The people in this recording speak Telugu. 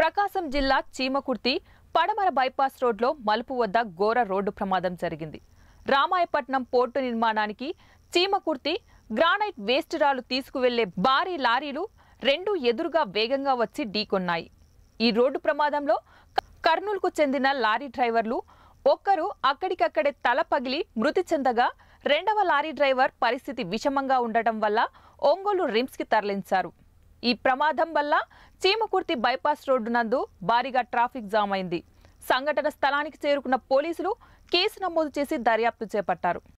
ప్రకాశం జిల్లా చీమకుర్తి పడమర బైపాస్ రోడ్లో మలుపు వద్ద ఘోర రోడ్డు ప్రమాదం జరిగింది రామాయపట్నం పోర్టు నిర్మాణానికి చీమకుర్తి గ్రానైట్ వేస్ట్ రాలు తీసుకువెళ్లే భారీ లారీలు రెండు ఎదురుగా వేగంగా వచ్చి ఢీకొన్నాయి ఈ రోడ్డు ప్రమాదంలో కర్నూలుకు చెందిన లారీ డ్రైవర్లు ఒక్కరు అక్కడికక్కడే తల పగిలి మృతి చెందగా రెండవ లారీ డ్రైవర్ పరిస్థితి విషమంగా ఉండటం వల్ల ఒంగోలు రిమ్స్కి తరలించారు ఈ ప్రమాదం వల్ల చీమకుర్తి బైపాస్ రోడ్డు నందు భారీగా ట్రాఫిక్ జామ్ అయింది సంఘటన స్థలానికి చేరుకున్న పోలీసులు కేసు నమోదు చేసి దర్యాప్తు చేపట్టారు